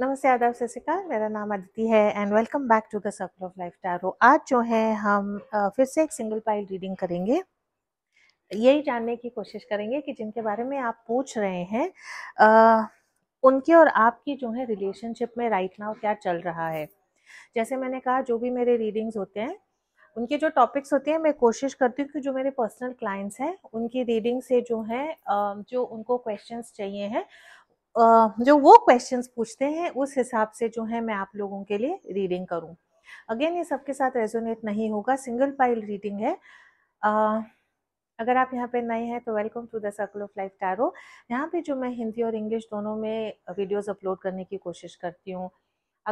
नमस्ते आदाब सत मेरा नाम अदिति है and welcome back to the circle of life tarot आज जो है हम फिर से एक सिंगल पाइल रीडिंग करेंगे यही जानने की कोशिश करेंगे कि जिनके बारे में आप पूछ रहे हैं आ, उनकी और आपकी जो है रिलेशनशिप में राइट नाउ क्या चल रहा है जैसे मैंने कहा जो भी मेरे रीडिंग्स होते हैं उनके जो टॉपिक्स होते हैं मैं कोशिश करती हूँ कि जो मेरे पर्सनल क्लाइंट्स हैं उनकी रीडिंग से जो है जो उनको क्वेश्चंस चाहिए हैं जो वो क्वेश्चंस पूछते हैं उस हिसाब से जो है मैं आप लोगों के लिए रीडिंग करूं अगेन ये सबके साथ रेजोनेट नहीं होगा सिंगल पाइल रीडिंग है अगर आप यहाँ पे नए हैं तो welcome to the circle of life tarot यहाँ पे जो मैं हिंदी और इंग्लिश दोनों में वीडियोस अपलोड करने की कोशिश करती हूँ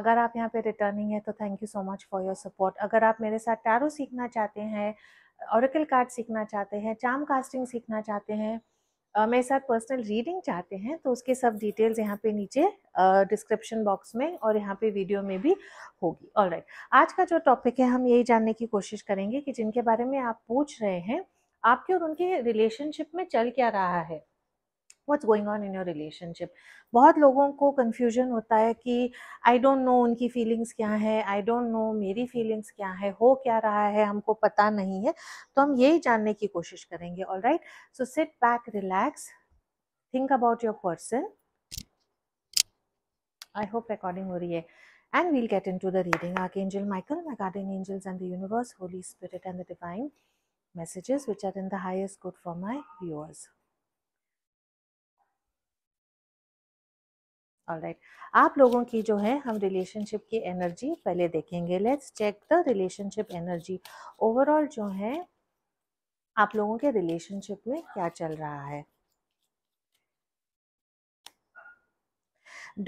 अगर आप यहाँ पे रिटर्निंग है तो thank you so much for your support अगर आप मेरे साथ टैरो सीखना चाहते हैं औरकल कार्ड सीखना चाहते हैं चाम कास्टिंग सीखना चाहते हैं मेरे साथ पर्सनल रीडिंग चाहते हैं तो उसके सब डिटेल्स यहाँ पे नीचे डिस्क्रिप्शन बॉक्स में और यहाँ पे वीडियो में भी होगी ऑल right. आज का जो टॉपिक है हम यही जानने की कोशिश करेंगे कि जिनके बारे में आप पूछ रहे हैं आपके और उनके रिलेशनशिप में चल क्या रहा है what's going on in your relationship बहुत लोगों को कन्फ्यूजन होता है कि आई डोंट नो उनकी फीलिंग्स क्या है आई डोंट नो मेरी फीलिंग्स क्या है हो क्या रहा है हमको पता नहीं है तो हम यही जानने की कोशिश करेंगे all right so sit back relax think about your person I hope according हो रही है and we'll get into the reading our angel Michael my guardian angels and the universe holy spirit and the divine messages which are in the highest good for my viewers alright right. आप लोगों की जो है हम relationship की energy पहले देखेंगे let's check the relationship energy overall जो है आप लोगों के रिलेशनशिप में क्या चल रहा है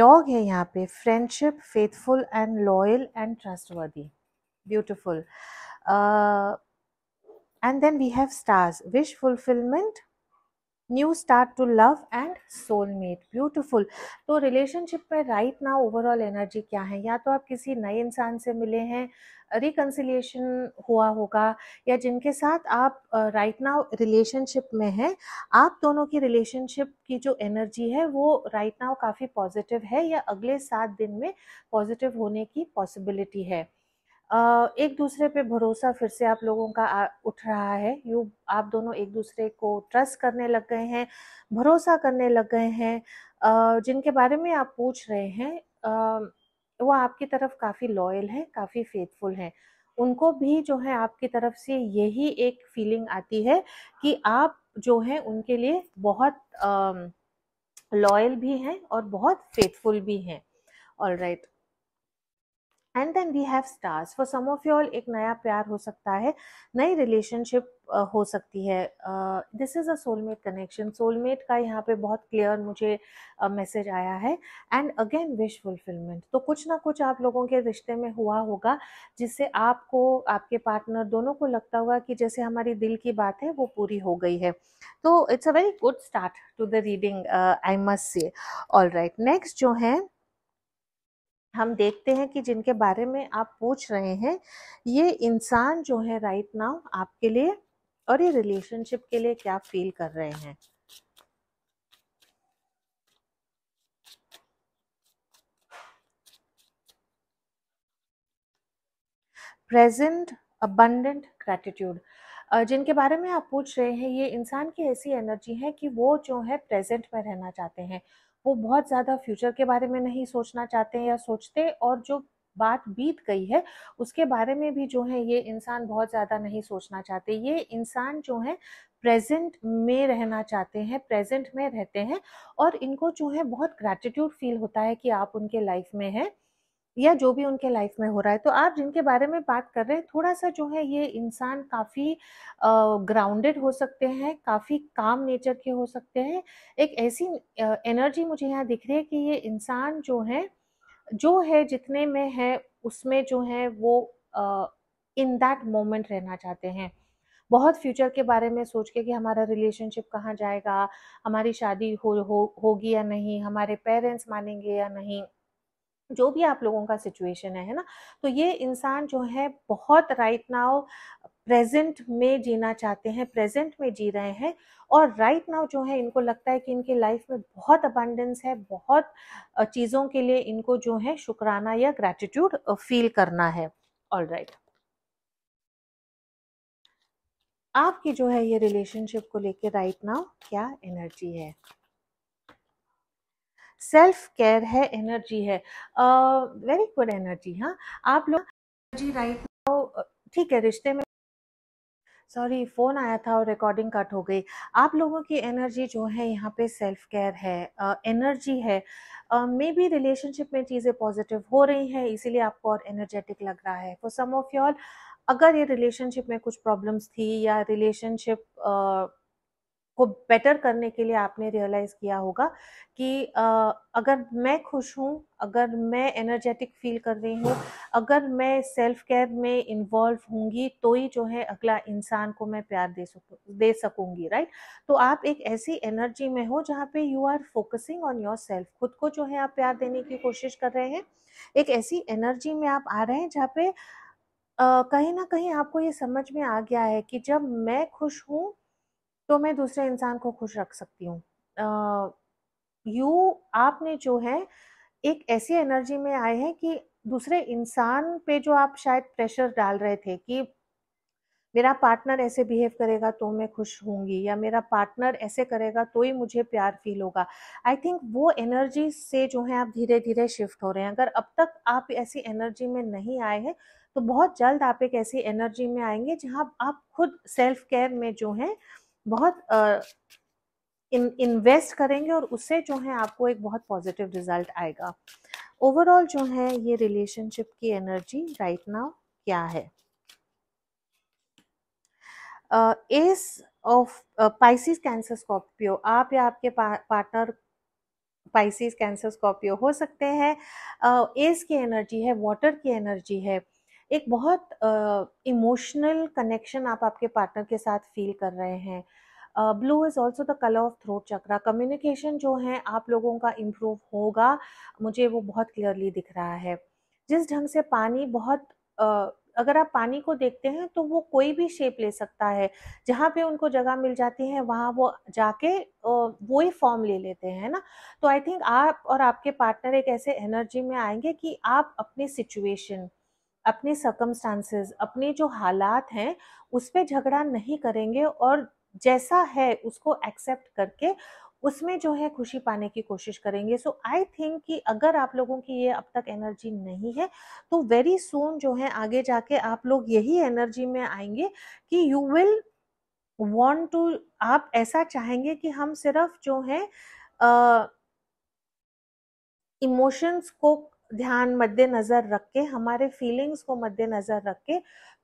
डॉग है यहाँ पे friendship faithful and loyal and trustworthy beautiful and then we have stars wish fulfilment new start to love and soulmate beautiful तो रिलेशनशिप में राइट ना ओवरऑल एनर्जी क्या है या तो आप किसी नए इंसान से मिले हैं रिकन्सिलेशन हुआ होगा या जिनके साथ आप राइट नाउ रिलेशनशिप में हैं आप दोनों की रिलेशनशिप की जो एनर्जी है वो राइट नाउ काफ़ी पॉजिटिव है या अगले सात दिन में पॉजिटिव होने की पॉसिबिलिटी है एक दूसरे पे भरोसा फिर से आप लोगों का उठ रहा है यू आप दोनों एक दूसरे को ट्रस्ट करने लग गए हैं भरोसा करने लग गए हैं जिनके बारे में आप पूछ रहे हैं वो आपकी तरफ काफ़ी लॉयल हैं काफ़ी फेथफुल हैं उनको भी जो है आपकी तरफ से यही एक फीलिंग आती है कि आप जो हैं उनके लिए बहुत लॉयल भी हैं और बहुत फेथफुल भी हैं all right right. And then we have stars for some of you all एक नया प्यार हो सकता है नई रिलेशनशिप हो सकती है this is a soulmate connection soulmate का यहाँ पे बहुत क्लियर मुझे मैसेज uh, आया है एंड अगेन विश फुलफिलमेंट तो कुछ ना कुछ आप लोगों के रिश्ते में हुआ होगा जिससे आपको आपके पार्टनर दोनों को लगता होगा कि जैसे हमारी दिल की बात है वो पूरी हो गई है तो it's a very good start to the reading I must say all right next जो है हम देखते हैं कि जिनके बारे में आप पूछ रहे हैं ये इंसान जो है राइट right नाउ आपके लिए और ये रिलेशनशिप के लिए क्या फील कर रहे हैं प्रेजेंट अबंडेंट ग्रेटिट्यूड जिनके बारे में आप पूछ रहे हैं ये इंसान की ऐसी एनर्जी है कि वो जो है प्रेजेंट में रहना चाहते हैं वो बहुत ज़्यादा फ्यूचर के बारे में नहीं सोचना चाहते या सोचते और जो बात बीत गई है उसके बारे में भी जो है ये इंसान बहुत ज़्यादा नहीं सोचना चाहते ये इंसान जो है प्रेजेंट में रहना चाहते हैं प्रेजेंट में रहते हैं और इनको जो है बहुत ग्रैटिट्यूड फील होता है कि आप उनके लाइफ में हैं या जो भी उनके लाइफ में हो रहा है तो आप जिनके बारे में बात कर रहे हैं थोड़ा सा जो है ये इंसान काफ़ी ग्राउंडेड हो सकते हैं काफ़ी काम नेचर के हो सकते हैं एक ऐसी एनर्जी मुझे यहाँ दिख रही है कि ये इंसान जो है जो है जितने में है उसमें जो है वो इन दैट मोमेंट रहना चाहते हैं बहुत फ्यूचर के बारे में सोच के कि हमारा रिलेशनशिप कहाँ जाएगा हमारी शादी हो होगी हो या नहीं हमारे पेरेंट्स मानेंगे या नहीं जो भी आप लोगों का सिचुएशन है है ना तो ये इंसान जो है बहुत राइट नाउ प्रेजेंट में जीना चाहते हैं प्रेजेंट में जी रहे हैं और राइट right नाउ जो है इनको लगता है कि इनके लाइफ में बहुत अबंडेंस है बहुत चीज़ों के लिए इनको जो है शुक्राना या ग्रैटिट्यूड फील करना है ऑल राइट right. आपकी जो है ये रिलेशनशिप को लेके राइट नाउ क्या एनर्जी है सेल्फ केयर है एनर्जी है वेरी गुड एनर्जी हाँ आप लोग एनर्जी राइट ठीक है रिश्ते में सॉरी फ़ोन आया था और रिकॉर्डिंग कट हो गई आप लोगों की एनर्जी जो है यहाँ पे सेल्फ केयर है एनर्जी है मे बी रिलेशनशिप में चीज़ें पॉजिटिव हो रही हैं इसीलिए आपको और एनर्जेटिक लग रहा है फॉर सम ऑफ योर अगर ये रिलेशनशिप में कुछ प्रॉब्लम्स थी या रिलेशनशिप को बेटर करने के लिए आपने रियलाइज़ किया होगा कि आ, अगर मैं खुश हूँ अगर मैं एनर्जेटिक फील कर रही हूँ अगर मैं सेल्फ केयर में इन्वॉल्व होंगी तो ही जो है अगला इंसान को मैं प्यार दे सकूँ दे सकूँगी राइट तो आप एक ऐसी एनर्जी में हो जहाँ पे you are focusing on yourself खुद को जो है आप प्यार देने की कोशिश कर रहे हैं एक ऐसी एनर्जी में आप आ रहे हैं जहाँ पे कहीं ना कहीं आपको ये समझ में आ गया है कि जब मैं खुश हूँ तो मैं दूसरे इंसान को खुश रख सकती हूँ यू आपने जो है एक ऐसी एनर्जी में आए हैं कि दूसरे इंसान पे जो आप शायद प्रेशर डाल रहे थे कि मेरा पार्टनर ऐसे बिहेव करेगा तो मैं खुश होंगी या मेरा पार्टनर ऐसे करेगा तो ही मुझे प्यार फील होगा आई थिंक वो एनर्जी से जो है आप धीरे धीरे शिफ्ट हो रहे हैं अगर अब तक आप ऐसी एनर्जी में नहीं आए हैं तो बहुत जल्द आप एक ऐसी एनर्जी में आएंगे जहाँ आप खुद सेल्फ केयर में जो है बहुत इन्वेस्ट करेंगे और उससे जो है आपको एक बहुत पॉजिटिव रिजल्ट आएगा ओवरऑल जो है ये रिलेशनशिप की एनर्जी राइट नाउ क्या है ace of Pisces Cancer Scorpio आप या आपके पार्टनर पाइसिस कैंसर स्कॉर्पियो हो सकते हैं एस uh, की एनर्जी है वाटर की एनर्जी है एक बहुत इमोशनल कनेक्शन आप आपके पार्टनर के साथ फील कर रहे हैं blue is also the colour of throat chakra communication जो है आप लोगों का इम्प्रूव होगा मुझे वो बहुत क्लियरली दिख रहा है जिस ढंग से पानी बहुत uh, अगर आप पानी को देखते हैं तो वो कोई भी शेप ले सकता है जहाँ पे उनको जगह मिल जाती है वहाँ वो जाके वो ही फॉर्म ले लेते हैं ना तो आई थिंक आप और आपके पार्टनर एक ऐसे एनर्जी में आएंगे कि आप अपनी सिचुएशन अपने सर्कमस्टांसेस अपने जो हालात हैं उस पर झगड़ा नहीं करेंगे और जैसा है उसको एक्सेप्ट करके उसमें जो है खुशी पाने की कोशिश करेंगे सो आई थिंक कि अगर आप लोगों की ये अब तक एनर्जी नहीं है तो वेरी सुन जो है आगे जाके आप लोग यही एनर्जी में आएंगे कि यू विल वॉन्ट टू आप ऐसा चाहेंगे कि हम सिर्फ जो है इमोशंस uh, को ध्यान मद्देनज़र रख के हमारे फीलिंग्स को मद्देनज़र रख के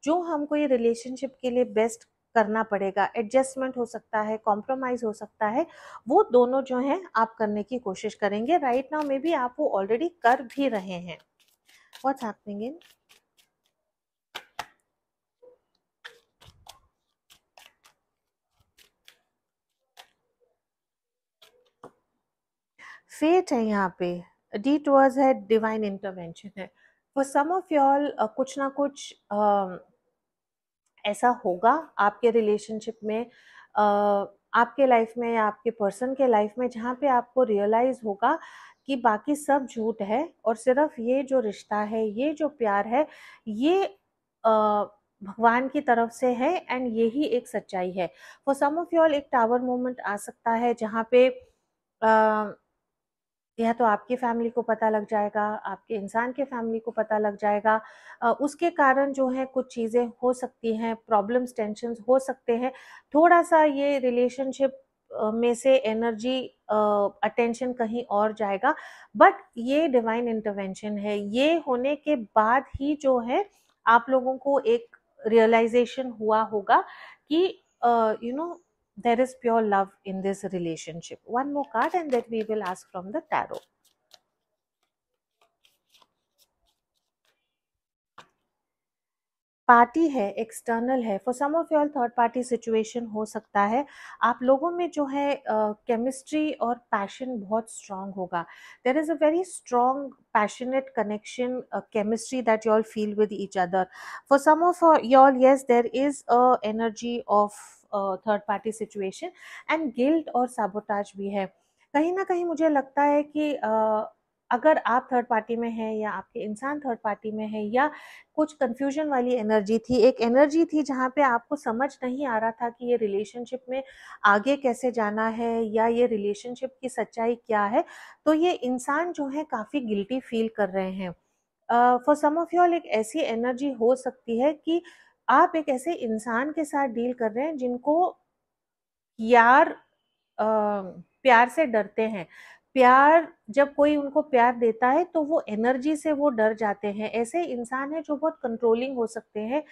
जो हमको ये रिलेशनशिप के लिए बेस्ट करना पड़ेगा एडजस्टमेंट हो सकता है कॉम्प्रोमाइज़ हो सकता है वो दोनों जो हैं आप करने की कोशिश करेंगे राइट नाउ में भी आप वो ऑलरेडी कर भी रहे हैं व्हाट्स हैपनिंग इन फेट है यहाँ पे टूअर्स है डिवाइन इंटरवेंशन है फॉर सम ऑफ यॉल कुछ ना कुछ uh, ऐसा होगा आपके रिलेशनशिप में uh, आपके लाइफ में या आपके पर्सन के लाइफ में जहाँ पे आपको रियलाइज होगा कि बाकी सब झूठ है और सिर्फ ये जो रिश्ता है ये जो प्यार है ये uh, भगवान की तरफ से है एंड यही एक सच्चाई है फॉर सम ऑफ यॉल एक टावर मोमेंट आ सकता है जहाँ पे uh, यह तो आपकी फैमिली को पता लग जाएगा आपके इंसान के फैमिली को पता लग जाएगा उसके कारण जो है कुछ चीज़ें हो सकती हैं प्रॉब्लम्स टेंशन हो सकते हैं थोड़ा सा ये रिलेशनशिप में से एनर्जी अटेंशन कहीं और जाएगा बट ये डिवाइन इंटरवेंशन है ये होने के बाद ही जो है आप लोगों को एक रियलाइजेशन हुआ होगा कि you know there is pure love in this relationship. One more card, and then we will ask from the tarot. Party है एक्सटर्नल है for some of your third party situation हो सकता है आप लोगों में जो है केमिस्ट्री uh, और पैशन बहुत स्ट्रांग होगा there is a very strong passionate connection chemistry that you all feel with each other for some of your yes there is a energy of third party situation and guilt और sabotage भी है कहीं ना कहीं मुझे लगता है कि uh, अगर आप थर्ड पार्टी में हैं या आपके इंसान थर्ड पार्टी में है या कुछ कन्फ्यूजन वाली एनर्जी थी एक एनर्जी थी जहाँ पे आपको समझ नहीं आ रहा था कि ये रिलेशनशिप में आगे कैसे जाना है या ये रिलेशनशिप की सच्चाई क्या है तो ये इंसान जो है काफ़ी गिल्टी फील कर रहे हैं for some of you all एक ऐसी एनर्जी हो सकती है कि uh, आप एक ऐसे इंसान के साथ डील कर रहे हैं जिनको यार आ, प्यार से डरते हैं प्यार जब कोई उनको प्यार देता है तो वो एनर्जी से वो डर जाते हैं ऐसे इंसान है जो बहुत कंट्रोलिंग हो सकते हैं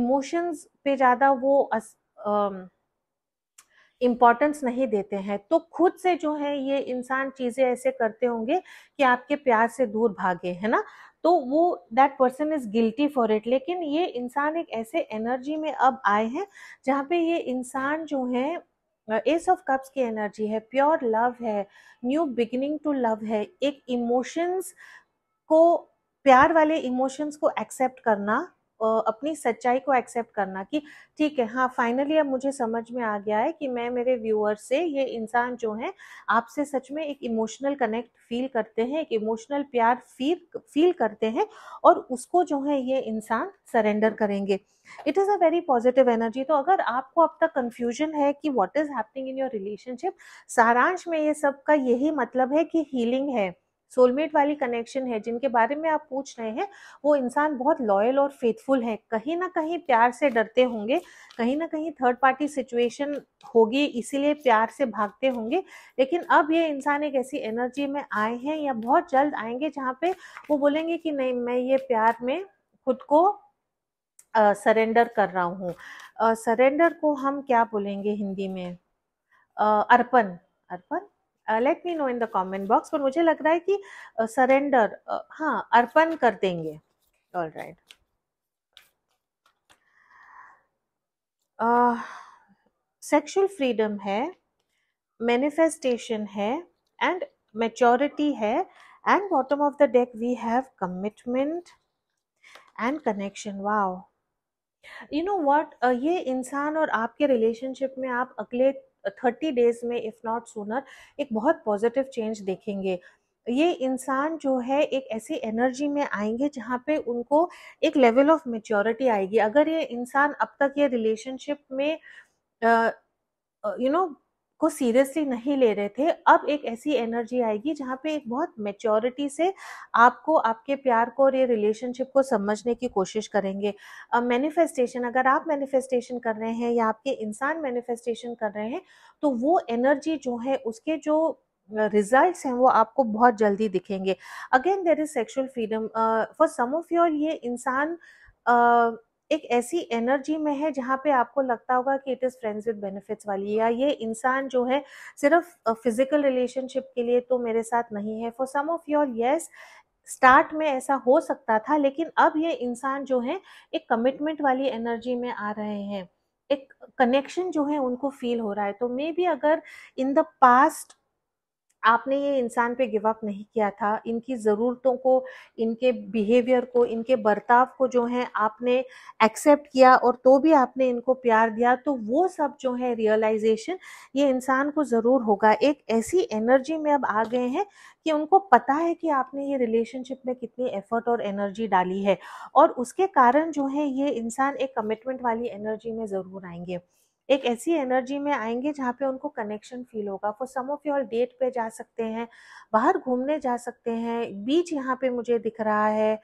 इमोशंस पे ज़्यादा वो इम्पोर्टेंस नहीं देते हैं तो खुद से जो है ये इंसान चीज़ें ऐसे करते होंगे कि आपके प्यार से दूर भागे है ना तो वो that person is guilty for it लेकिन ये इंसान एक ऐसे एनर्जी में अब आए हैं जहाँ पे ये इंसान जो है एस ऑफ कप्स की एनर्जी है प्योर लव है न्यू बिगिनिंग टू लव है एक इमोशंस को प्यार वाले इमोशंस को एक्सेप्ट करना अपनी सच्चाई को एक्सेप्ट करना कि ठीक है हाँ फाइनली अब मुझे समझ में आ गया है कि मैं मेरे व्यूअर्स से ये इंसान जो है आपसे सच में एक इमोशनल कनेक्ट फील करते हैं एक इमोशनल प्यार फील फील करते हैं और उसको जो है ये इंसान सरेंडर करेंगे it is a very positive energy तो अगर आपको अब तक कन्फ्यूजन है कि what is happening in your relationship सारांश में ये सब का यही मतलब है कि हीलिंग है सोलमेट वाली कनेक्शन है जिनके बारे में आप पूछ रहे हैं वो इंसान बहुत लॉयल और फेथफुल है कहीं ना कहीं प्यार से डरते होंगे कहीं ना कहीं थर्ड पार्टी सिचुएशन होगी इसीलिए प्यार से भागते होंगे लेकिन अब ये इंसान एक ऐसी एनर्जी में आए हैं या बहुत जल्द आएंगे जहाँ पे वो बोलेंगे कि नहीं मैं ये प्यार में खुद को सरेंडर कर रहा हूँ सरेंडर को हम क्या बोलेंगे हिंदी में अर्पण अर्पण let me know in the comment box पर मुझे लग रहा है कि सरेंडर uh, uh, हाँ अर्पण कर देंगे ऑल राइट सेक्सुअल फ्रीडम है मैनिफेस्टेशन है एंड मेचोरिटी है and bottom of the deck we have commitment and connection wow you know what ये इंसान और आपके रिलेशनशिप में आप अगले थर्टी डेज में इफ़ नॉट सोनर एक बहुत पॉजिटिव चेंज देखेंगे ये इंसान जो है एक ऐसी एनर्जी में आएंगे जहाँ पे उनको एक लेवल ऑफ मेच्योरिटी आएगी अगर ये इंसान अब तक ये रिलेशनशिप में यू नो को सीरियसली नहीं ले रहे थे अब एक ऐसी एनर्जी आएगी जहाँ पे एक बहुत मेच्योरिटी से आपको आपके प्यार को और ये रिलेशनशिप को समझने की कोशिश करेंगे मैनिफेस्टेशन uh, अगर आप मैनिफेस्टेशन कर रहे हैं या आपके इंसान मैनिफेस्टेशन कर रहे हैं तो वो एनर्जी जो है उसके जो रिजल्ट्स हैं वो आपको बहुत जल्दी दिखेंगे again there is sexual freedom for some of your ये इंसान uh, एक ऐसी एनर्जी में है जहाँ पे आपको लगता होगा कि it is friends with benefits वाली या ये इंसान जो है सिर्फ फिजिकल रिलेशनशिप के लिए तो मेरे साथ नहीं है for some of your yes start में ऐसा हो सकता था लेकिन अब ये इंसान जो है एक कमिटमेंट वाली एनर्जी में आ रहे हैं एक कनेक्शन जो है उनको फील हो रहा है तो मे बी अगर इन द पास्ट आपने ये इंसान पे गिव अप नहीं किया था इनकी ज़रूरतों को इनके बिहेवियर को इनके बर्ताव को जो है आपने एक्सेप्ट किया और तो भी आपने इनको प्यार दिया तो वो सब जो है रियलाइजेशन ये इंसान को ज़रूर होगा एक ऐसी एनर्जी में अब आ गए हैं कि उनको पता है कि आपने ये रिलेशनशिप में कितनी एफर्ट और एनर्जी डाली है और उसके कारण जो है ये इंसान एक कमिटमेंट वाली एनर्जी में ज़रूर आएंगे एक ऐसी एनर्जी में आएंगे जहाँ पे उनको कनेक्शन फील होगा for some of you date पे जा सकते हैं बाहर घूमने जा सकते हैं बीच यहाँ पे मुझे दिख रहा है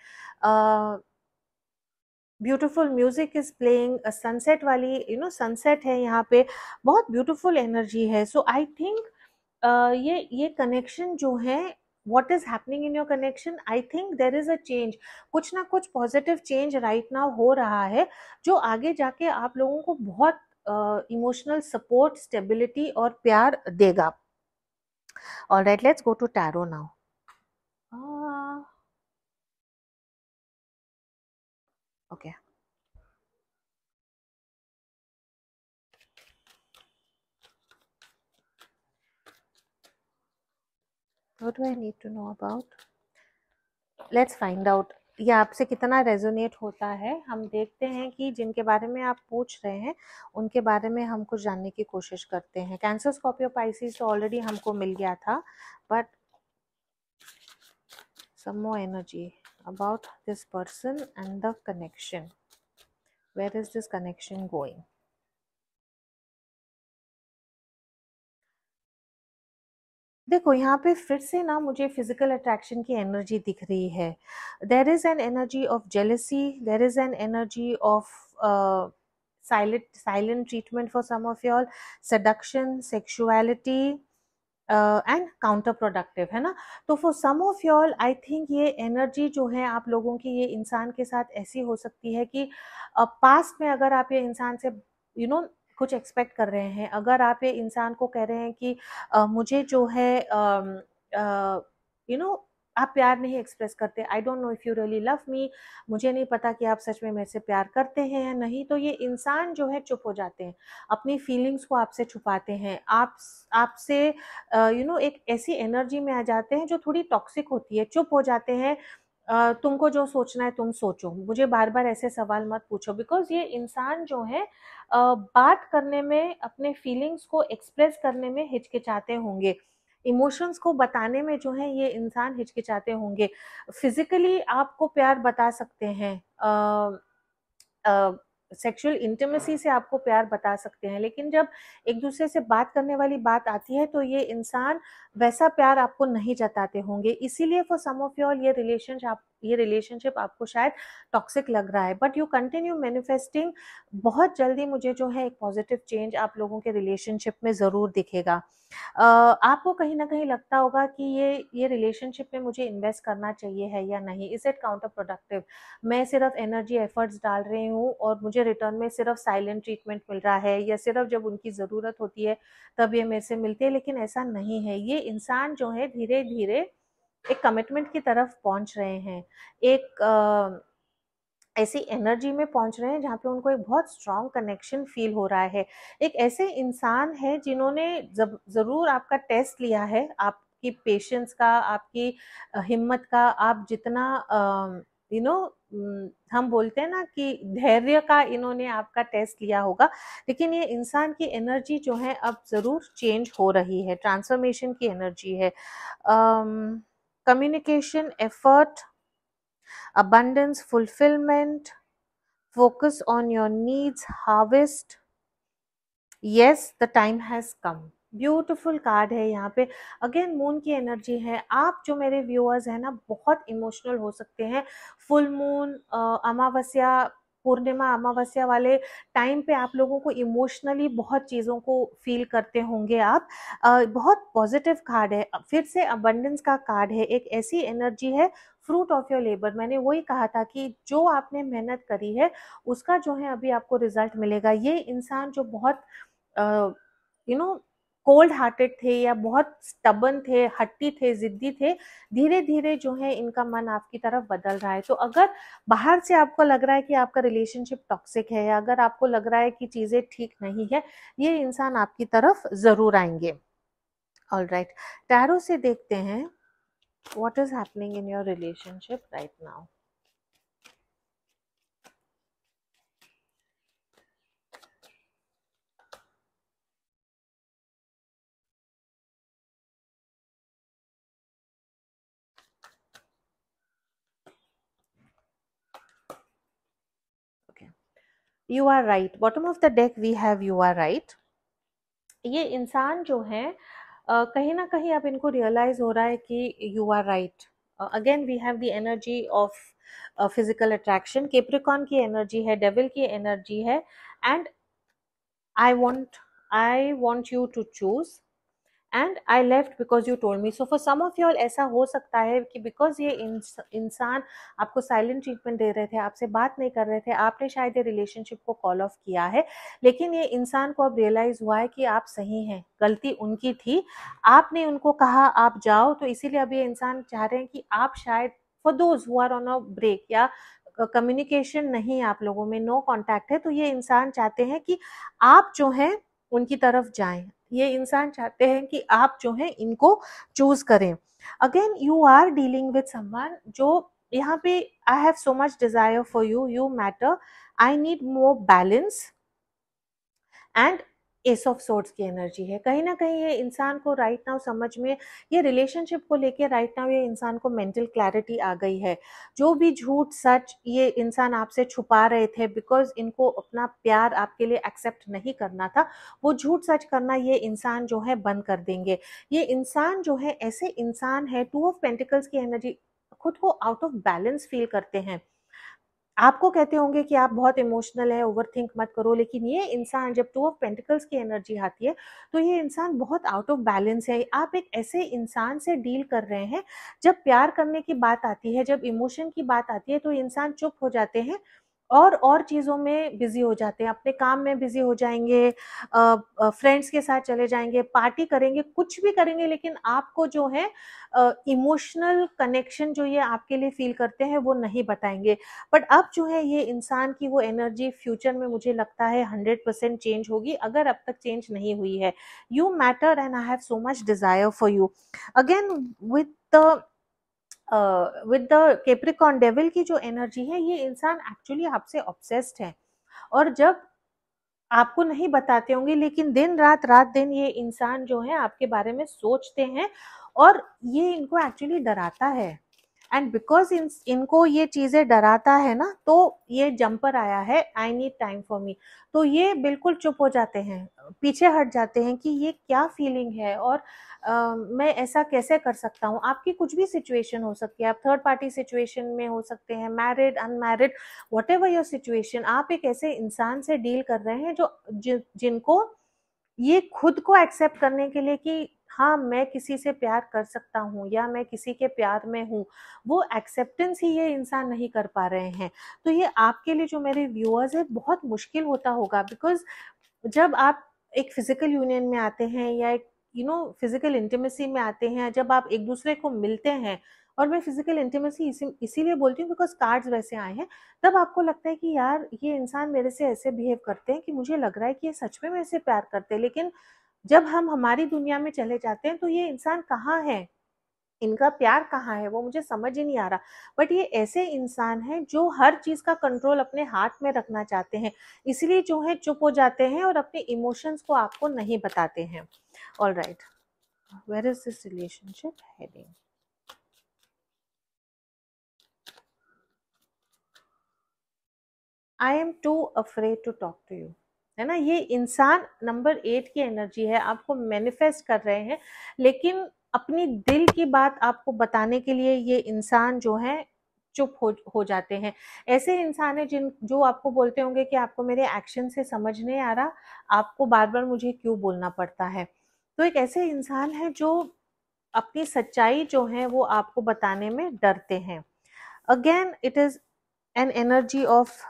beautiful music is playing sunset वाली यू नो सनसेट है यहाँ पे बहुत ब्यूटीफुल एनर्जी है सो आई थिंक ये ये कनेक्शन जो है what is happening in your connection I think there is a change कुछ ना कुछ पॉजिटिव चेंज राइट नाउ हो रहा है जो आगे जाके आप लोगों को बहुत इमोशनल सपोर्ट स्टेबिलिटी और प्यार देगा all right let's go to tarot now okay what do I need to know about? Let's find out ये आपसे कितना रेजोनेट होता है हम देखते हैं कि जिनके बारे में आप पूछ रहे हैं उनके बारे में हम कुछ जानने की कोशिश करते हैं कैंसर स्कॉपियो पाइसिस तो ऑलरेडी हमको मिल गया था but some energy about this person and the connection where is this connection going देखो यहाँ पे फिर से ना मुझे फिजिकल अट्रैक्शन की एनर्जी दिख रही है there is an energy of jealousy there is an energy of silent silent treatment for some of your seduction sexuality and counterproductive है ना तो for some of your I think ये energy जो है आप लोगों की ये इंसान के साथ ऐसी हो सकती है कि पास्ट uh, में अगर आप ये इंसान से यू you नो know, कुछ एक्सपेक्ट कर रहे हैं अगर आप ये इंसान को कह रहे हैं कि आ, मुझे जो है यू नो आप प्यार नहीं एक्सप्रेस करते I don't know if you really love me मुझे नहीं पता कि आप सच में मेरे से प्यार करते हैं या नहीं तो ये इंसान जो है चुप हो जाते हैं अपनी फीलिंग्स को आपसे छुपाते हैं आप आपसे यू नो एक ऐसी एनर्जी में आ जाते हैं जो थोड़ी टॉक्सिक होती है चुप हो जाते हैं तुमको जो सोचना है तुम सोचो मुझे बार बार ऐसे सवाल मत पूछो बिकॉज ये इंसान जो है बात करने में अपने फीलिंग्स को एक्सप्रेस करने में हिचकिचाते होंगे इमोशंस को बताने में जो है ये इंसान हिचकिचाते होंगे फिजिकली आपको प्यार बता सकते हैं सेक्सुअल इंटीमेसी से आपको प्यार बता सकते हैं लेकिन जब एक दूसरे से बात करने वाली बात आती है तो ये इंसान वैसा प्यार आपको नहीं जताते होंगे इसीलिए फॉर सम ऑफ योर ये रिलेशन आप ये रिलेशनशिप आपको शायद टॉक्सिक लग रहा है बट यू कंटिन्यू मैनिफेस्टिंग बहुत जल्दी मुझे जो है एक पॉजिटिव चेंज आप लोगों के रिलेशनशिप में ज़रूर दिखेगा आपको कहीं ना कहीं लगता होगा कि ये ये रिलेशनशिप में मुझे इन्वेस्ट करना चाहिए है या नहीं इज इट काउंटर प्रोडक्टिव मैं सिर्फ एनर्जी एफर्ट्स डाल रही हूँ और मुझे रिटर्न में सिर्फ साइलेंट ट्रीटमेंट मिल रहा है या सिर्फ जब उनकी ज़रूरत होती है तब ये मेरे से मिलते हैं लेकिन ऐसा नहीं है ये इंसान जो है धीरे धीरे एक कमिटमेंट की तरफ पहुंच रहे हैं एक ऐसी एनर्जी में पहुंच रहे हैं जहाँ पे उनको एक बहुत स्ट्रांग कनेक्शन फील हो रहा है एक ऐसे इंसान है जिन्होंने ज़रूर आपका टेस्ट लिया है आपकी पेशेंस का आपकी हिम्मत का आप जितना यू नो हम बोलते हैं ना कि धैर्य का इन्होंने आपका टेस्ट लिया होगा लेकिन ये इंसान की एनर्जी जो है अब ज़रूर चेंज हो रही है ट्रांसफॉर्मेशन की एनर्जी है आ, communication, effort, abundance, fulfillment, focus on your needs, harvest. Yes, the time has come. Beautiful card है यहाँ पे अगेन मून की एनर्जी है आप जो मेरे व्यूअर्स हैं ना बहुत इमोशनल हो सकते हैं फुल मून अमावस्या पूर्णिमा अमावस्या वाले टाइम पे आप लोगों को इमोशनली बहुत चीज़ों को फील करते होंगे आप बहुत पॉजिटिव कार्ड है फिर से अबंडेंस का कार्ड है एक ऐसी एनर्जी है फ्रूट ऑफ योर लेबर मैंने वही कहा था कि जो आपने मेहनत करी है उसका जो है अभी आपको रिजल्ट मिलेगा ये इंसान जो बहुत you know you know, cold hearted थे या बहुत स्टबन थे हट्टी थे जिद्दी थे धीरे धीरे जो है इनका मन आपकी तरफ बदल रहा है तो अगर बाहर से आपको लग रहा है कि आपका रिलेशनशिप टॉक्सिक है या अगर आपको लग रहा है कि चीज़ें ठीक नहीं है ये इंसान आपकी तरफ ज़रूर आएंगे ऑल राइट टैरो से देखते हैं what is happening in your relationship right now you are right bottom of the deck we have you are right ये इंसान जो है कहीं ना कहीं अब इनको रियलाइज हो रहा है कि you are right again we have the energy of physical attraction Capricorn की एनर्जी है डेविल की एनर्जी है and I want I want you to choose and I left because you told me so for some of y'all ऐसा हो सकता है कि because ये इंसान आपको साइलेंट ट्रीटमेंट दे रहे थे आपसे बात नहीं कर रहे थे आपने शायद ये रिलेशनशिप को कॉल ऑफ किया है लेकिन ये इंसान को अब रियलाइज हुआ है कि आप सही हैं गलती उनकी थी आपने उनको कहा आप जाओ तो इसीलिए अब ये इंसान चाह रहे हैं कि आप शायद for those who are on a break या कम्युनिकेशन नहीं आप लोगों में नो no कॉन्टैक्ट है तो ये इंसान चाहते हैं कि आप जो हैं उनकी तरफ जाएं ये इंसान चाहते हैं कि आप जो है इनको चूज करें again you are dealing with someone जो यहाँ पे I have so much desire for you you matter I need more balance and ace of swords की एनर्जी है कहीं ना कहीं ये इंसान को राइट right नाउ समझ में ये रिलेशनशिप को लेके राइट नाउ ये इंसान को मेंटल क्लैरिटी आ गई है जो भी झूठ सच ये इंसान आपसे छुपा रहे थे बिकॉज इनको अपना प्यार आपके लिए एक्सेप्ट नहीं करना था वो झूठ सच करना ये इंसान जो है बंद कर देंगे ये इंसान जो है ऐसे इंसान है टू ऑफ पेंटिकल्स की एनर्जी खुद को आउट ऑफ बैलेंस फील करते हैं आपको कहते होंगे कि आप बहुत इमोशनल है ओवरथिंक मत करो लेकिन ये इंसान जब टू ऑफ पेंटिकल्स की एनर्जी आती है तो ये इंसान बहुत आउट ऑफ बैलेंस है आप एक ऐसे इंसान से डील कर रहे हैं जब प्यार करने की बात आती है जब इमोशन की बात आती है तो इंसान चुप हो जाते हैं और और चीज़ों में बिजी हो जाते हैं अपने काम में बिजी हो जाएंगे फ्रेंड्स के साथ चले जाएंगे पार्टी करेंगे कुछ भी करेंगे लेकिन आपको जो है इमोशनल कनेक्शन जो ये आपके लिए फील करते हैं वो नहीं बताएंगे बट अब जो है ये इंसान की वो एनर्जी फ्यूचर में मुझे लगता है हंड्रेड परसेंट चेंज होगी अगर अब तक चेंज नहीं हुई है you matter and I have so much desire for you again with the with the Capricorn devil की जो एनर्जी है ये इंसान एक्चुअली आपसे ऑब्सेस्ड है और जब आपको नहीं बताते होंगे लेकिन दिन रात रात दिन ये इंसान जो है आपके बारे में सोचते हैं और ये इनको एक्चुअली डराता है एंड बिकॉज इन इनको ये चीज़ें डराता है ना तो ये जंपर आया है I need time for me तो ये बिल्कुल चुप हो जाते हैं पीछे हट जाते हैं कि ये क्या फीलिंग है और आ, मैं ऐसा कैसे कर सकता हूँ आपकी कुछ भी सिचुएशन हो सकती है आप थर्ड पार्टी सिचुएशन में हो सकते हैं married unmarried whatever your situation आप एक ऐसे इंसान से डील कर रहे हैं जो जि, जिनको ये खुद को एक्सेप्ट करने के लिए कि हाँ मैं किसी से प्यार कर सकता हूँ या मैं किसी के प्यार में हूँ वो एक्सेप्टेंस ही ये इंसान नहीं कर पा रहे हैं तो ये आपके लिए जो मेरे व्यूअर्स है बहुत मुश्किल होता होगा बिकॉज जब आप एक फिजिकल यूनियन में आते हैं या एक यू नो फिजिकल इंटीमेसी में आते हैं जब आप एक दूसरे को मिलते हैं और मैं फिजिकल इंटीमेसी इसीलिए बोलती हूँ बिकॉज कार्ड्स वैसे आए हैं तब आपको लगता है कि यार ये इंसान मेरे से ऐसे बिहेव करते हैं कि मुझे लग रहा है कि ये सच में मेरे से प्यार करते हैं लेकिन जब हम हमारी दुनिया में चले जाते हैं तो ये इंसान कहाँ है इनका प्यार कहाँ है वो मुझे समझ ही नहीं आ रहा बट ये ऐसे इंसान हैं जो हर चीज़ का कंट्रोल अपने हाथ में रखना चाहते हैं इसलिए जो है चुप हो जाते हैं और अपने इमोशंस को आपको नहीं बताते हैं all right where is this relationship है I am too afraid to talk to you. है ना ये इंसान नंबर एट की एनर्जी है आपको मैनिफेस्ट कर रहे हैं लेकिन अपनी दिल की बात आपको बताने के लिए ये इंसान जो है चुप हो हो जाते हैं ऐसे इंसान हैं जिन जो आपको बोलते होंगे कि आपको मेरे एक्शन से समझ नहीं आ रहा आपको बार बार मुझे क्यों बोलना पड़ता है तो एक ऐसे इंसान है जो अपनी सच्चाई जो है वो आपको बताने में डरते हैं again it is an energy of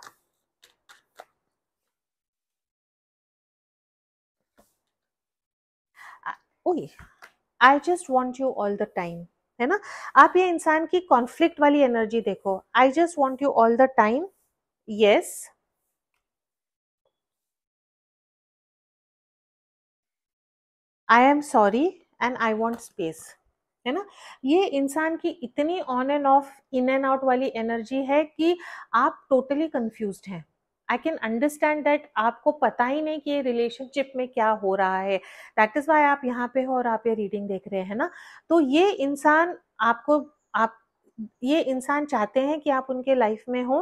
oh I just want you all the time है ना आप ये इंसान की कॉन्फ्लिक्ट वाली एनर्जी देखो I just want you all the time yes I am sorry and I want space है ना ये इंसान की इतनी on and off in and out वाली एनर्जी है कि आप टोटली कंफ्यूज हैं आई कैन अंडरस्टैंड दैट आपको पता ही नहीं कि ये रिलेशनशिप में क्या हो रहा है दैट इज़ वाई आप यहाँ पे हो और आप ये रीडिंग देख रहे हैं ना तो ये इंसान आपको आप ये इंसान चाहते हैं कि आप उनके लाइफ में हो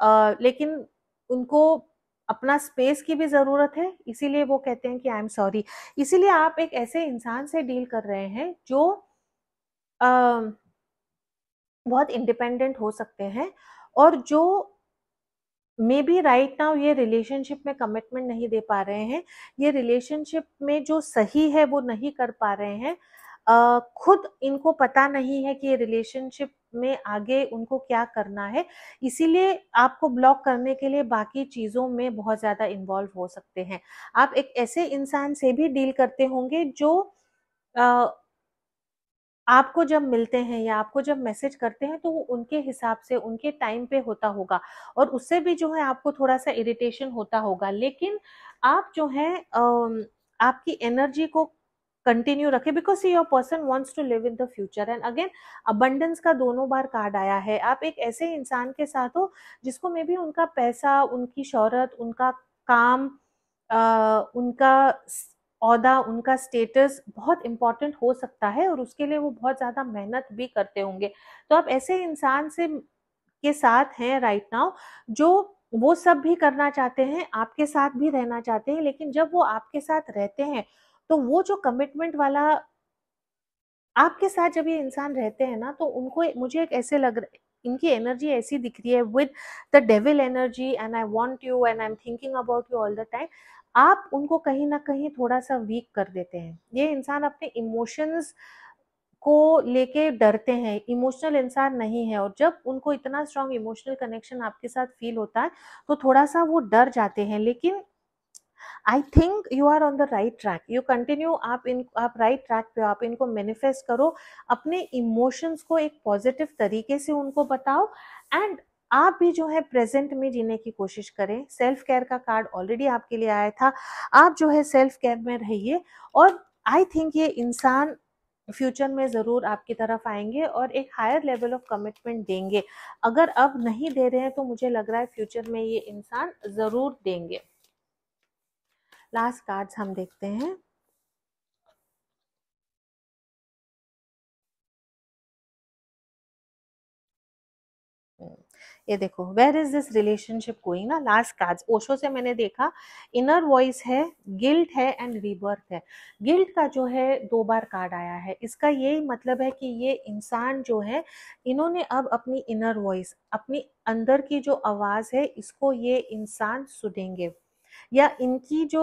आ, लेकिन उनको अपना स्पेस की भी ज़रूरत है इसीलिए वो कहते हैं कि आई एम सॉरी इसीलिए आप एक ऐसे इंसान से डील कर रहे हैं जो आ, बहुत इंडिपेंडेंट हो सकते हैं और जो मे बी राइट नाउ ये रिलेशनशिप में कमिटमेंट नहीं दे पा रहे हैं ये रिलेशनशिप में जो सही है वो नहीं कर पा रहे हैं खुद इनको पता नहीं है कि ये रिलेशनशिप में आगे उनको क्या करना है इसीलिए आपको ब्लॉक करने के लिए बाकी चीज़ों में बहुत ज़्यादा इन्वॉल्व हो सकते हैं आप एक ऐसे इंसान से भी डील करते होंगे जो uh, आपको जब मिलते हैं या आपको जब मैसेज करते हैं तो वो उनके हिसाब से उनके टाइम पे होता होगा और उससे भी जो है आपको थोड़ा सा इरिटेशन होता होगा लेकिन आप जो है आपकी एनर्जी को कंटिन्यू रखे because your person wants to live in the future and again abundance का दोनों बार कार्ड आया है आप एक ऐसे इंसान के साथ हो जिसको मे भी उनका पैसा उनकी शहरत उनका काम आ, उनका अहदा उनका स्टेटस बहुत इम्पॉर्टेंट हो सकता है और उसके लिए वो बहुत ज़्यादा मेहनत भी करते होंगे तो आप ऐसे इंसान से के साथ हैं राइट नाउ जो वो सब भी करना चाहते हैं आपके साथ भी रहना चाहते हैं लेकिन जब वो आपके साथ रहते हैं तो वो जो कमिटमेंट वाला आपके साथ जब ये इंसान रहते हैं ना तो उनको मुझे एक ऐसे लग रहा इनकी एनर्जी ऐसी दिख रही है with the devil energy and I want you and I am thinking about you all the time आप उनको कहीं ना कहीं थोड़ा सा वीक कर देते हैं ये इंसान अपने इमोशंस को लेके डरते हैं इमोशनल इंसान नहीं है और जब उनको इतना स्ट्रांग इमोशनल कनेक्शन आपके साथ फील होता है तो थोड़ा सा वो डर जाते हैं लेकिन I think you are on the right track you continue आप इन आप राइट ट्रैक पे आप इनको मैनिफेस्ट करो अपने इमोशंस को एक पॉजिटिव तरीके से उनको बताओ एंड आप भी जो है प्रेजेंट में जीने की कोशिश करें सेल्फ केयर का कार्ड ऑलरेडी आपके लिए आया था आप जो है सेल्फ केयर में रहिए और आई थिंक ये इंसान फ्यूचर में ज़रूर आपकी तरफ आएंगे और एक हायर लेवल ऑफ कमिटमेंट देंगे अगर अब नहीं दे रहे हैं तो मुझे लग रहा है फ्यूचर में ये इंसान ज़रूर देंगे लास्ट कार्ड्स हम देखते हैं ये देखो where is this relationship going ना लास्ट कार्ड ओशो से मैंने देखा इनर वॉइस है गिल्ट है एंड रीबर्थ है गिल्ट का जो है दो बार कार्ड आया है इसका यही मतलब है कि ये इंसान जो है इन्होंने अब अपनी इनर वॉइस अपनी अंदर की जो आवाज़ है इसको ये इंसान सुनेंगे या इनकी जो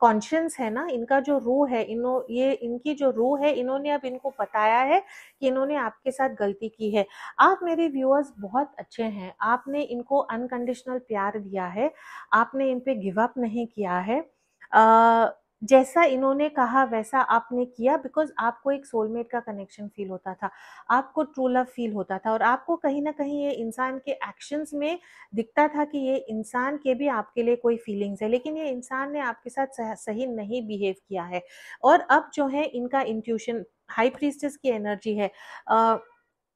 कॉन्शियंस है ना इनका जो रूह है इनो ये इनकी जो रूह है इन्होंने अब इनको बताया है कि इन्होंने आपके साथ गलती की है आप मेरे व्यूअर्स बहुत अच्छे हैं आपने इनको अनकंडीशनल प्यार दिया है आपने इन पर गिव अप नहीं किया है जैसा इन्होंने कहा वैसा आपने किया बिकॉज आपको एक सोलमेट का कनेक्शन फील होता था आपको ट्रू लव फील होता था और आपको कहीं ना कहीं ये इंसान के एक्शंस में दिखता था कि ये इंसान के भी आपके लिए कोई फीलिंग्स है लेकिन ये इंसान ने आपके साथ सही नहीं बिहेव किया है और अब जो है इनका इंट्यूशन हाई प्रीस्टेस की एनर्जी है आ,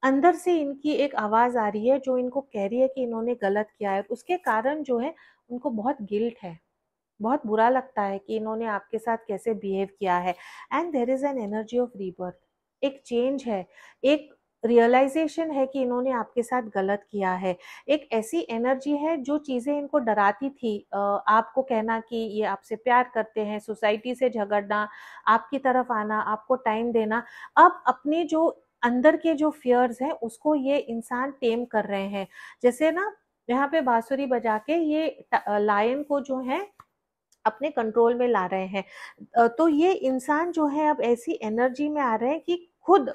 अंदर से इनकी एक आवाज़ आ रही है जो इनको कह रही है कि इन्होंने गलत किया है उसके कारण जो है उनको बहुत गिल्ट है बहुत बुरा लगता है कि इन्होंने आपके साथ कैसे बिहेव किया है and there is an energy of rebirth एक चेंज है एक रियलाइजेशन है कि इन्होंने आपके साथ गलत किया है एक ऐसी एनर्जी है जो चीज़ें इनको डराती थी आपको कहना कि ये आपसे प्यार करते हैं सोसाइटी से झगड़ना आपकी तरफ आना आपको टाइम देना अब अपने जो अंदर के जो फियर्स हैं उसको ये इंसान टेम कर रहे हैं जैसे ना यहाँ पे बांसुरी बजा के ये लायन को जो है अपने कंट्रोल में ला रहे हैं तो ये इंसान जो है अब ऐसी एनर्जी में आ रहे हैं कि खुद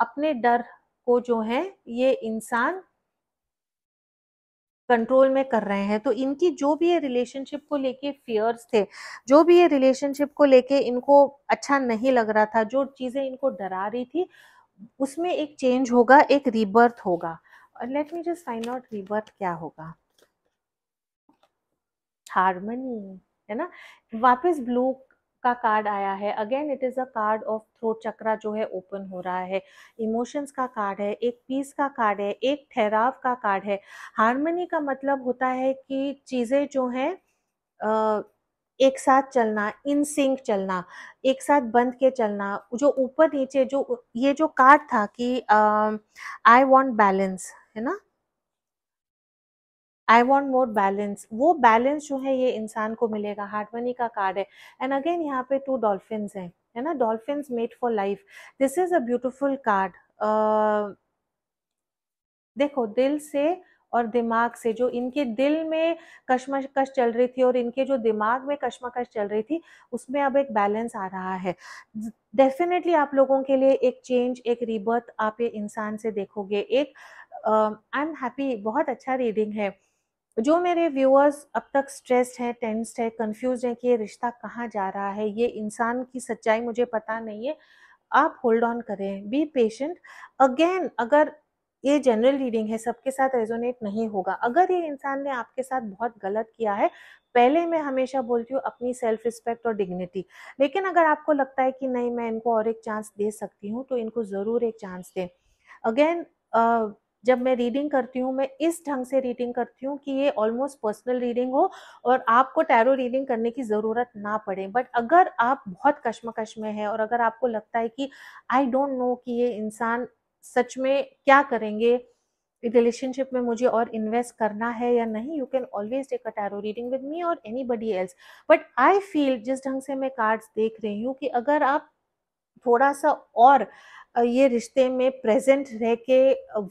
अपने डर को जो है ये इंसान कंट्रोल में कर रहे हैं तो इनकी जो भी ये रिलेशनशिप को लेके फियर्स थे जो भी ये रिलेशनशिप को लेके इनको अच्छा नहीं लग रहा था जो चीज़ें इनको डरा रही थी उसमें एक चेंज होगा एक रिबर्थ होगा और let me just find out rebirth क्या होगा हारमोनी है ना वापस ब्लू का कार्ड आया है again it is a card of throat chakra जो है ओपन हो रहा है इमोशंस का कार्ड है एक पीस का कार्ड है एक ठहराव का कार्ड है हारमोनी का मतलब होता है कि चीज़ें जो हैं एक साथ चलना इन सिंक चलना एक साथ बंद के चलना जो ऊपर नीचे जो ये जो कार्ड था कि आई वांट बैलेंस है ना आई वॉन्ट मोर बैलेंस वो बैलेंस जो है ये इंसान को मिलेगा हार्डमनी का कार्ड है एंड अगेन यहाँ पे टू डॉल्फिन हैं है ना dolphin made for life this is a beautiful card देखो दिल से और दिमाग से जो इनके दिल में कश्मकश चल रही थी और इनके जो दिमाग में कश्मकश चल रही थी उसमें अब एक बैलेंस आ रहा है डेफिनेटली आप लोगों के लिए एक चेंज एक रिबर्थ आप ये इंसान से देखोगे एक आई एम हैप्पी बहुत अच्छा रीडिंग है जो मेरे व्यूअर्स अब तक स्ट्रेस्ड हैं टेंस्ड है कंफ्यूज हैं कि ये रिश्ता कहाँ जा रहा है ये इंसान की सच्चाई मुझे पता नहीं है आप होल्ड ऑन करें बी पेशेंट अगेन अगर ये जनरल रीडिंग है सबके साथ रेजोनेट नहीं होगा अगर ये इंसान ने आपके साथ बहुत गलत किया है पहले मैं हमेशा बोलती हूँ अपनी सेल्फ रिस्पेक्ट और डिग्निटी लेकिन अगर आपको लगता है कि नहीं मैं इनको और एक चांस दे सकती हूँ तो इनको ज़रूर एक चांस दें अगेन जब मैं रीडिंग करती हूँ मैं इस ढंग से रीडिंग करती हूँ कि ये ऑलमोस्ट पर्सनल रीडिंग हो और आपको टैरो रीडिंग करने की ज़रूरत ना पड़े बट अगर आप बहुत कश्मकश में हैं और अगर आपको लगता है कि आई डोंट नो कि ये इंसान सच में क्या करेंगे रिलेशनशिप में मुझे और इन्वेस्ट करना है या नहीं you can always take a tarot reading with me और anybody else but I feel जिस ढंग से मैं कार्ड्स देख रही हूँ कि अगर आप थोड़ा सा और ये रिश्ते में प्रेजेंट रह के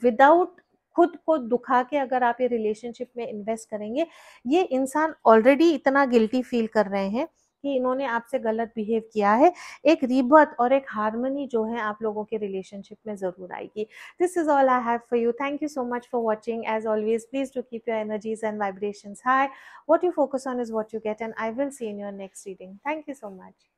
विदाउट खुद को दुखा के अगर आप ये रिलेशनशिप में इन्वेस्ट करेंगे ये इंसान ऑलरेडी इतना गिल्टी फील कर रहे हैं कि इन्होंने आपसे गलत बिहेव किया है एक रीबत और एक हारमोनी जो है आप लोगों के रिलेशनशिप में ज़रूर आएगी this is all I have for you thank you so much for watching as always please to keep your energies and vibration high what you focus on is what you get and I will see in your next reading thank you so much